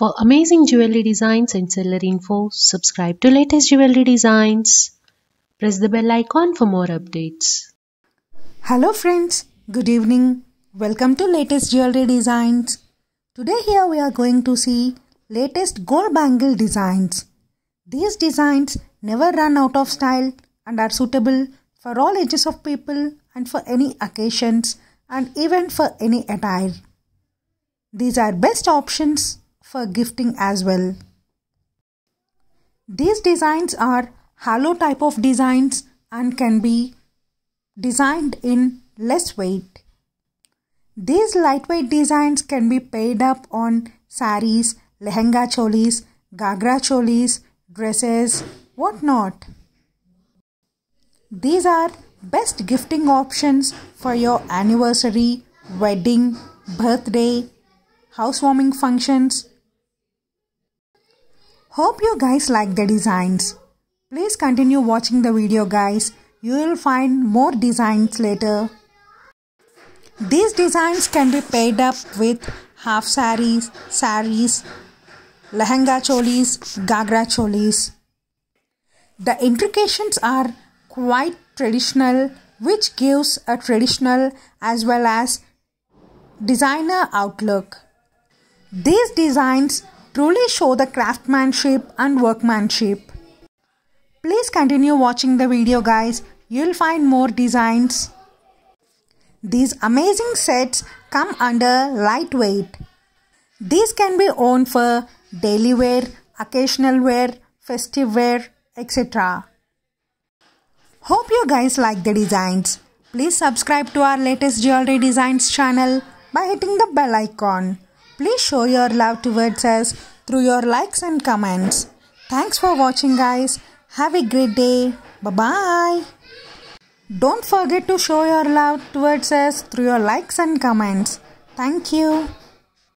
For amazing jewelry designs and seller info, subscribe to latest jewelry designs. Press the bell icon for more updates. Hello friends, good evening. Welcome to latest jewelry designs. Today here we are going to see latest gold bangle designs. These designs never run out of style and are suitable for all ages of people and for any occasions and even for any attire. These are best options for gifting as well. These designs are halo type of designs and can be designed in less weight. These lightweight designs can be paid up on saris, lehenga cholis, gagra cholis, dresses, whatnot. These are best gifting options for your anniversary, wedding, birthday, housewarming functions, Hope you guys like the designs. Please continue watching the video guys. You will find more designs later. These designs can be paired up with half saris, saris, lehenga cholis, gagra cholis. The intrications are quite traditional which gives a traditional as well as designer outlook. These designs truly show the craftsmanship and workmanship. Please continue watching the video guys. You'll find more designs. These amazing sets come under lightweight. These can be owned for daily wear, occasional wear, festive wear, etc. Hope you guys like the designs. Please subscribe to our latest jewelry designs channel by hitting the bell icon. Please show your love towards us through your likes and comments. Thanks for watching guys. Have a great day. Bye-bye. Don't forget to show your love towards us through your likes and comments. Thank you.